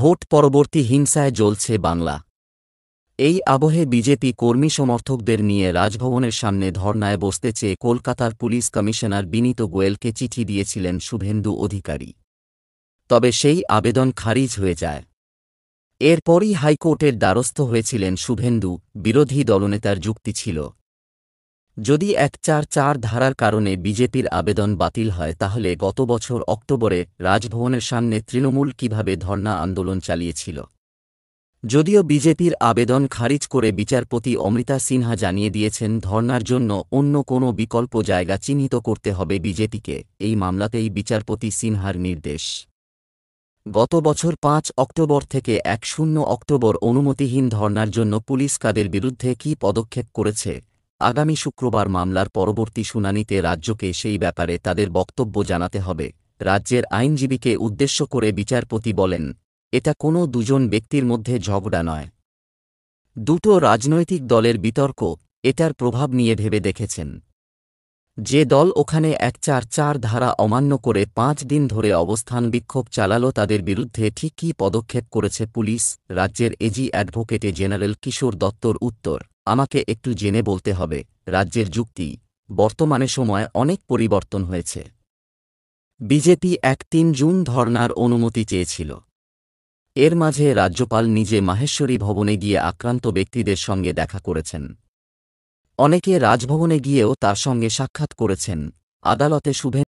vote পরবর্তী হিংসায় জ্বলছে বাংলা এই আবহে বিজেপি কর্মী সমর্থকদের নিয়ে রাজভবনের সামনে ধর্নায় বসতে চেয়ে কলকাতার পুলিশ কমিশনার বিনীত গোয়েলকে চিঠি দিয়েছিলেন শুভেন্দু অধিকারী তবে সেই আবেদন খারিজ হয়ে যায় এরপরই হাইকোর্টের দ্বারস্থ হয়েছিলেন শুভেন্দু বিরোধী দলনেতার যুক্তি ছিল যদি এক চার চার ধারার কারণে বিজেপির আবেদন বাতিল হয় তাহলে গত বছর অক্টোবরে রাজভবনের সামনে তৃণমূল কিভাবে ধর্ণা আন্দোলন চালিয়েছিল যদিও বিজেপির আবেদন খারিজ করে বিচারপতি অমৃতা সিনহা জানিয়ে দিয়েছেন ধর্নার জন্য অন্য কোনো বিকল্প জায়গা চিহ্নিত করতে হবে বিজেপিকে এই মামলাতেই বিচারপতি সিনহার নির্দেশ গত বছর পাঁচ অক্টোবর থেকে এক শূন্য অক্টোবর অনুমতিহীন ধর্নার জন্য পুলিশ কাদের বিরুদ্ধে কী পদক্ষেপ করেছে আগামী শুক্রবার মামলার পরবর্তী শুনানিতে রাজ্যকে সেই ব্যাপারে তাদের বক্তব্য জানাতে হবে রাজ্যের আইনজীবীকে উদ্দেশ্য করে বিচারপতি বলেন এটা কোনো দুজন ব্যক্তির মধ্যে ঝগড়া নয় দুটো রাজনৈতিক দলের বিতর্ক এটার প্রভাব নিয়ে ভেবে দেখেছেন যে দল ওখানে এক চার চার ধারা অমান্য করে পাঁচ দিন ধরে অবস্থান বিক্ষোভ চালালো তাদের বিরুদ্ধে ঠিক কী পদক্ষেপ করেছে পুলিশ রাজ্যের এজি অ্যাডভোকেটে জেনারেল কিশোর দত্তর উত্তর আমাকে একটু জেনে বলতে হবে রাজ্যের যুক্তি বর্তমানে সময় অনেক পরিবর্তন হয়েছে বিজেপি এক তিন জুন ধর্নার অনুমতি চেয়েছিল এর মাঝে রাজ্যপাল নিজে মাহেশ্বরী ভবনে গিয়ে আক্রান্ত ব্যক্তিদের সঙ্গে দেখা করেছেন অনেকে রাজভবনে গিয়েও তার সঙ্গে সাক্ষাৎ করেছেন আদালতে শুভে